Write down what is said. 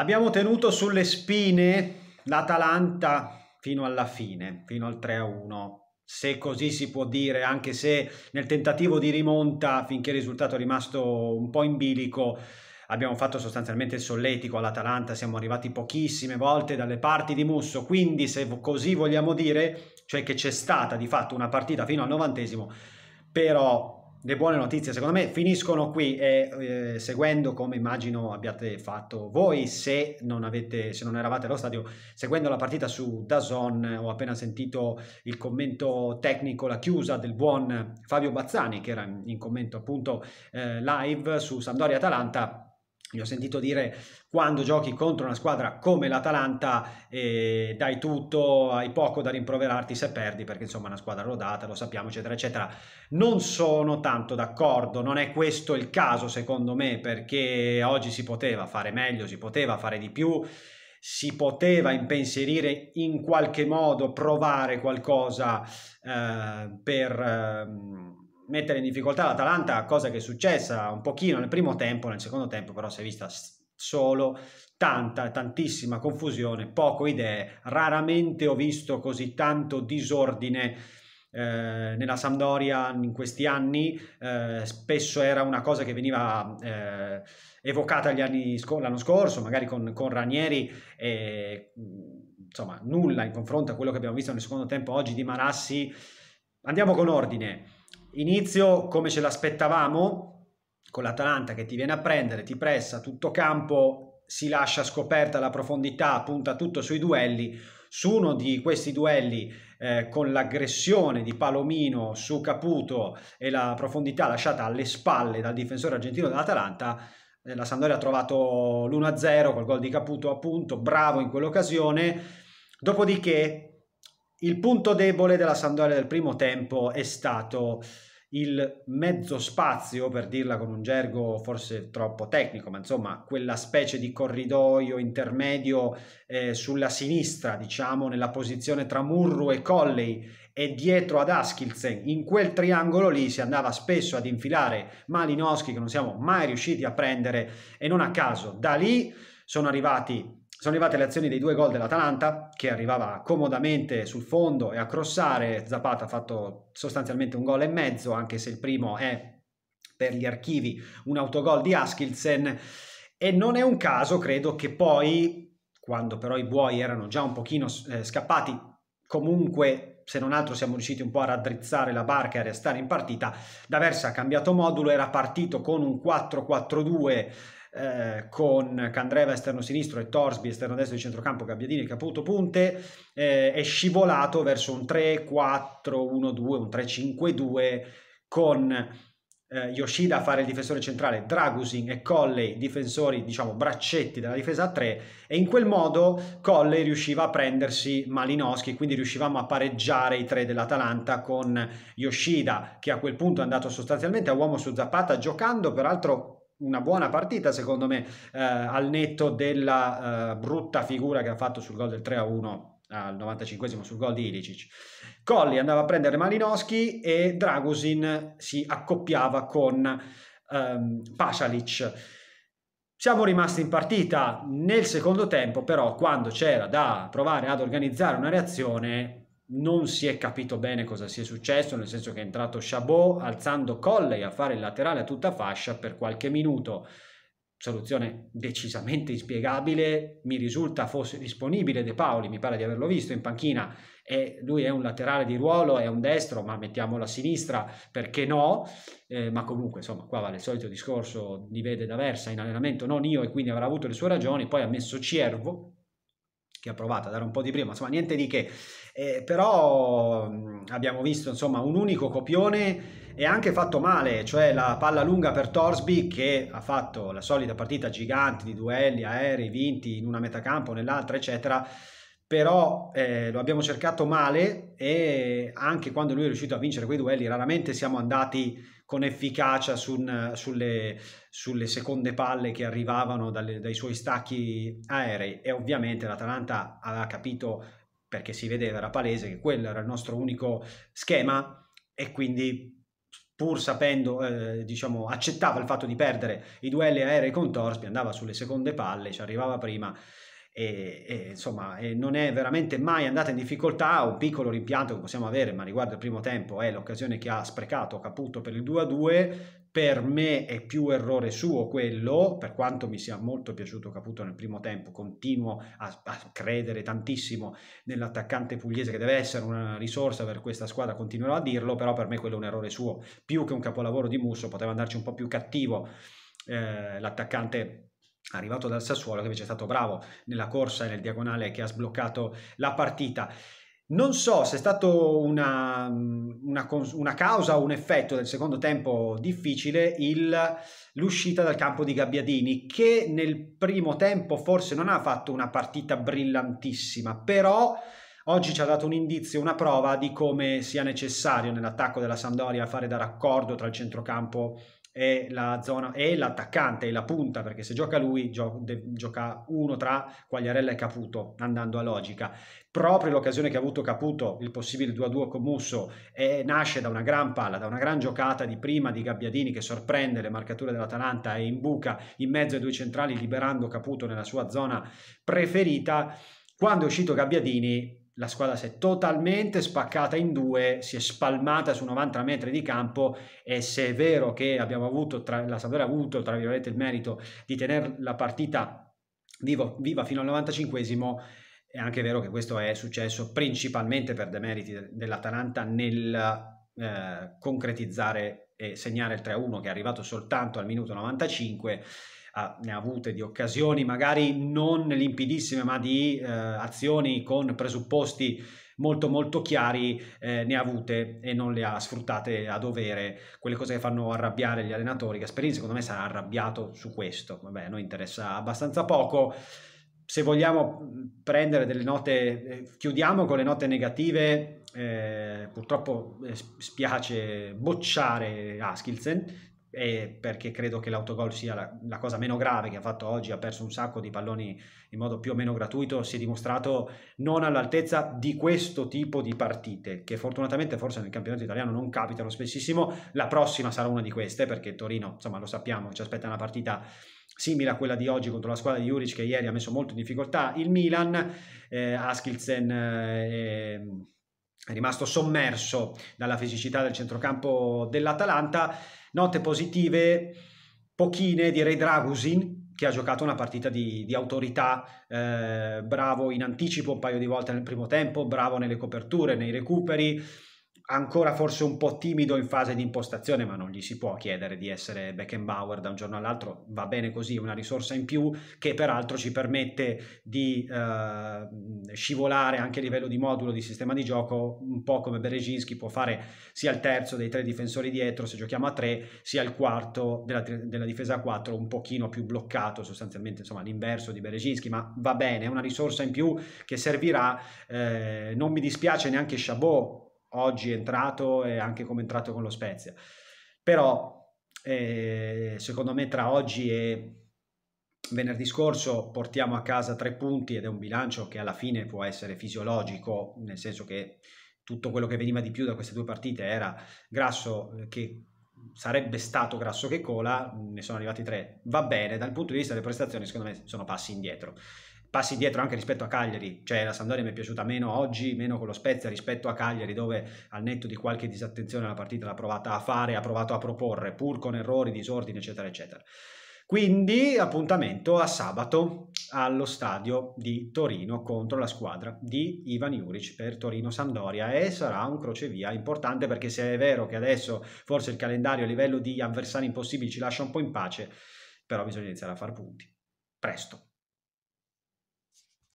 Abbiamo tenuto sulle spine l'Atalanta fino alla fine, fino al 3-1, se così si può dire, anche se nel tentativo di rimonta, finché il risultato è rimasto un po' in bilico, abbiamo fatto sostanzialmente il solletico all'Atalanta, siamo arrivati pochissime volte dalle parti di Musso, quindi se così vogliamo dire, cioè che c'è stata di fatto una partita fino al novantesimo, però le buone notizie secondo me finiscono qui e eh, seguendo come immagino abbiate fatto voi se non, avete, se non eravate allo stadio seguendo la partita su Dazon ho appena sentito il commento tecnico la chiusa del buon Fabio Bazzani che era in commento appunto eh, live su Sampdoria Atalanta vi ho sentito dire quando giochi contro una squadra come l'Atalanta eh, dai tutto, hai poco da rimproverarti se perdi perché insomma è una squadra rodata, lo sappiamo eccetera eccetera. Non sono tanto d'accordo, non è questo il caso secondo me perché oggi si poteva fare meglio, si poteva fare di più, si poteva impensierire in qualche modo, provare qualcosa eh, per... Eh, mettere in difficoltà l'Atalanta, cosa che è successa un pochino nel primo tempo, nel secondo tempo però si è vista solo tanta, tantissima confusione, poco idee, raramente ho visto così tanto disordine eh, nella Sampdoria in questi anni, eh, spesso era una cosa che veniva eh, evocata scor- l'anno scorso, magari con, con Ranieri, e, mm, insomma nulla in confronto a quello che abbiamo visto nel secondo tempo oggi di Marassi. Andiamo con ordine. Inizio come ce l'aspettavamo, con l'Atalanta che ti viene a prendere, ti pressa, tutto campo, si lascia scoperta la profondità, punta tutto sui duelli. Su uno di questi duelli eh, con l'aggressione di Palomino su Caputo e la profondità lasciata alle spalle dal difensore argentino dell'Atalanta, eh, la Sandoria ha trovato l'1-0 col gol di Caputo appunto, bravo in quell'occasione. Dopodiché il punto debole della Sandoria del primo tempo è stato il mezzo spazio, per dirla con un gergo forse troppo tecnico, ma insomma quella specie di corridoio intermedio eh, sulla sinistra, diciamo nella posizione tra Murru e Colley e dietro ad Askilsen, in quel triangolo lì si andava spesso ad infilare Malinowski che non siamo mai riusciti a prendere e non a caso da lì sono arrivati sono arrivate le azioni dei due gol dell'Atalanta che arrivava comodamente sul fondo e a crossare, Zapata ha fatto sostanzialmente un gol e mezzo anche se il primo è per gli archivi un autogol di Askilsen e non è un caso credo che poi quando però i buoi erano già un pochino eh, scappati comunque se non altro siamo riusciti un po' a raddrizzare la barca e a restare in partita. D'Aversa ha cambiato modulo, era partito con un 4-4-2 eh, con Candreva esterno sinistro e Torsby esterno destro di centrocampo, Gabbiadini e Caputo punte, eh, è scivolato verso un 3-4-1-2, un 3-5-2 con eh, Yoshida a fare il difensore centrale, Dragusin e Colley difensori, diciamo, braccetti della difesa a 3 e in quel modo Colley riusciva a prendersi Malinowski, quindi riuscivamo a pareggiare i tre dell'Atalanta con Yoshida che a quel punto è andato sostanzialmente a uomo su Zapata giocando peraltro una buona partita secondo me eh, al netto della eh, brutta figura che ha fatto sul gol del 3-1 al 95 sul gol di Ilicic. Colli andava a prendere Malinowski e Dragusin si accoppiava con ehm, Pasalic. Siamo rimasti in partita nel secondo tempo, però quando c'era da provare ad organizzare una reazione non si è capito bene cosa sia successo, nel senso che è entrato Chabot alzando Colley a fare il laterale a tutta fascia per qualche minuto. Soluzione decisamente inspiegabile, mi risulta fosse disponibile De Paoli, mi pare di averlo visto in panchina, e lui è un laterale di ruolo, è un destro, ma mettiamolo a sinistra, perché no? Eh, ma comunque, insomma, qua vale il solito discorso di vede da versa in allenamento, non io, e quindi avrà avuto le sue ragioni, poi ha messo Ciervo, che ha provato a dare un po' di prima, insomma niente di che. Eh, però abbiamo visto insomma un unico copione e anche fatto male, cioè la palla lunga per Torsby che ha fatto la solita partita gigante di duelli aerei vinti in una metacampo, nell'altra, eccetera. Però eh, lo abbiamo cercato male e anche quando lui è riuscito a vincere quei duelli, raramente siamo andati con efficacia su, sulle, sulle, seconde palle che arrivavano dalle, dai suoi stacchi aerei. E ovviamente l'Atalanta aveva capito perché si vedeva, era palese che quello era il nostro unico schema e quindi pur sapendo, eh, diciamo, accettava il fatto di perdere i duelli aerei con Torsby, andava sulle seconde palle, ci arrivava prima e, e insomma e non è veramente mai andata in difficoltà, un piccolo rimpianto che possiamo avere, ma riguardo il primo tempo è l'occasione che ha sprecato Caputo per il 2-2, per me è più errore suo quello, per quanto mi sia molto piaciuto Caputo nel primo tempo, continuo a, a credere tantissimo nell'attaccante pugliese che deve essere una risorsa per questa squadra, continuerò a dirlo, però per me quello è un errore suo, più che un capolavoro di Musso, poteva andarci un po' più cattivo eh, l'attaccante arrivato dal Sassuolo che invece è stato bravo nella corsa e nel diagonale che ha sbloccato la partita. Non so se è stato una, una, una causa o un effetto del secondo tempo difficile il, l'uscita dal campo di Gabbiadini, che nel primo tempo forse non ha fatto una partita brillantissima, però oggi ci ha dato un indizio, una prova di come sia necessario nell'attacco della Sandoria fare da raccordo tra il centrocampo e è la zona, è l'attaccante, è la punta, perché se gioca lui gio- de- gioca uno tra Quagliarella e Caputo, andando a logica. Proprio l'occasione che ha avuto Caputo, il possibile 2-2 con Musso, è, nasce da una gran palla, da una gran giocata di prima di Gabbiadini che sorprende le marcature dell'Atalanta e imbuca in mezzo ai due centrali liberando Caputo nella sua zona preferita. Quando è uscito Gabbiadini, la squadra si è totalmente spaccata in due, si è spalmata su 90 metri di campo e se è vero che abbiamo avuto, tra, la Sampdoria ha avuto, tra virgolette, il merito di tenere la partita vivo, viva fino al 95esimo, è anche vero che questo è successo principalmente per demeriti dell'Atalanta nel eh, concretizzare e segnare il 3-1 che è arrivato soltanto al minuto 95 ha, ne ha avute di occasioni magari non limpidissime ma di eh, azioni con presupposti molto molto chiari eh, ne ha avute e non le ha sfruttate a dovere quelle cose che fanno arrabbiare gli allenatori Gasperini secondo me sarà arrabbiato su questo vabbè a noi interessa abbastanza poco se vogliamo prendere delle note eh, chiudiamo con le note negative eh, purtroppo eh, spiace bocciare Askilsen perché credo che l'autogol sia la, la, cosa meno grave che ha fatto oggi, ha perso un sacco di palloni in modo più o meno gratuito, si è dimostrato non all'altezza di questo tipo di partite, che fortunatamente forse nel campionato italiano non capitano spessissimo, la prossima sarà una di queste, perché Torino, insomma lo sappiamo, ci aspetta una partita simile a quella di oggi contro la squadra di Juric che ieri ha messo molto in difficoltà il Milan, eh, Askilsen... Eh, è rimasto sommerso dalla fisicità del centrocampo dell'Atalanta Note positive, pochine, direi Dragusin, che ha giocato una partita di, di autorità, eh, bravo in anticipo un paio di volte nel primo tempo, bravo nelle coperture, nei recuperi, ancora forse un po' timido in fase di impostazione, ma non gli si può chiedere di essere Beckenbauer da un giorno all'altro, va bene così, una risorsa in più che peraltro ci permette di eh, scivolare anche a livello di modulo di sistema di gioco, un po' come Berezinski può fare sia il terzo dei tre difensori dietro se giochiamo a tre, sia il quarto della, della difesa a quattro, un pochino più bloccato sostanzialmente, insomma l'inverso di Berezinski, ma va bene, è una risorsa in più che servirà, eh, non mi dispiace neanche Chabot oggi è entrato e anche come è entrato con lo Spezia. Però eh, secondo me tra oggi e venerdì scorso portiamo a casa tre punti ed è un bilancio che alla fine può essere fisiologico, nel senso che tutto quello che veniva di più da queste due partite era grasso eh, che sarebbe stato grasso che cola, ne sono arrivati tre, va bene, dal punto di vista delle prestazioni secondo me sono passi indietro passi dietro anche rispetto a Cagliari, cioè la Sampdoria mi è piaciuta meno oggi, meno con lo Spezia rispetto a Cagliari dove al netto di qualche disattenzione la partita l'ha provata a fare, ha provato a proporre pur con errori, disordini eccetera eccetera. Quindi appuntamento a sabato allo stadio di Torino contro la squadra di Ivan Juric per torino sandoria e sarà un crocevia importante perché se è vero che adesso forse il calendario a livello di avversari impossibili ci lascia un po' in pace, però bisogna iniziare a far punti. Presto.